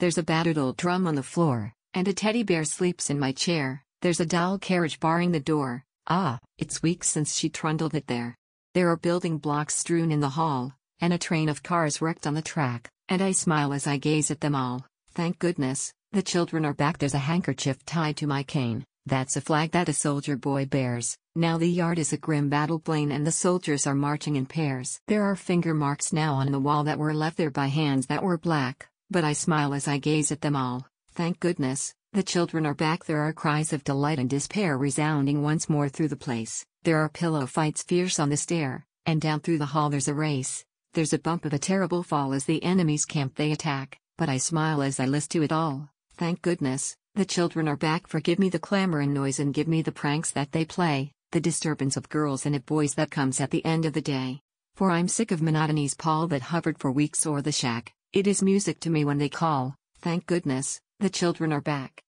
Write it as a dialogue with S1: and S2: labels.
S1: There's a battered old drum on the floor, and a teddy bear sleeps in my chair. There's a doll carriage barring the door. Ah, it's weeks since she trundled it there. There are building blocks strewn in the hall, and a train of cars wrecked on the track, and I smile as I gaze at them all. Thank goodness, the children are back. There's a handkerchief tied to my cane. That's a flag that a soldier boy bears. Now the yard is a grim battle plain and the soldiers are marching in pairs. There are finger marks now on the wall that were left there by hands that were black. But I smile as I gaze at them all. Thank goodness, the children are back. There are cries of delight and despair resounding once more through the place. There are pillow fights fierce on the stair, and down through the hall there's a race. There's a bump of a terrible fall as the enemy's camp they attack, but I smile as I list to it all. Thank goodness, the children are back. Forgive me the clamor and noise and give me the pranks that they play, the disturbance of girls and of boys that comes at the end of the day. For I'm sick of monotony's pall that hovered for weeks o'er the shack, it is music to me when they call, thank goodness, the children are back.